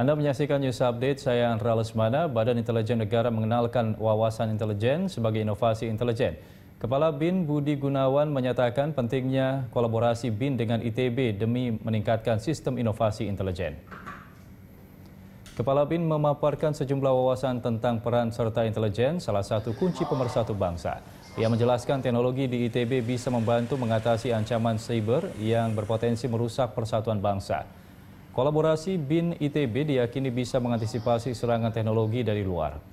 Anda menyaksikan news update saya Andra Lesmana. Badan Intelijen Negara mengenalkan wawasan intelijen sebagai inovasi intelijen. Kepala BIN Budi Gunawan menyatakan pentingnya kolaborasi BIN dengan ITB demi meningkatkan sistem inovasi intelijen. Kepala BIN memaparkan sejumlah wawasan tentang peran serta intelijen, salah satu kunci pemersatu bangsa. Ia menjelaskan teknologi di ITB bisa membantu mengatasi ancaman cyber yang berpotensi merusak persatuan bangsa. Kolaborasi BIN ITB diyakini bisa mengantisipasi serangan teknologi dari luar.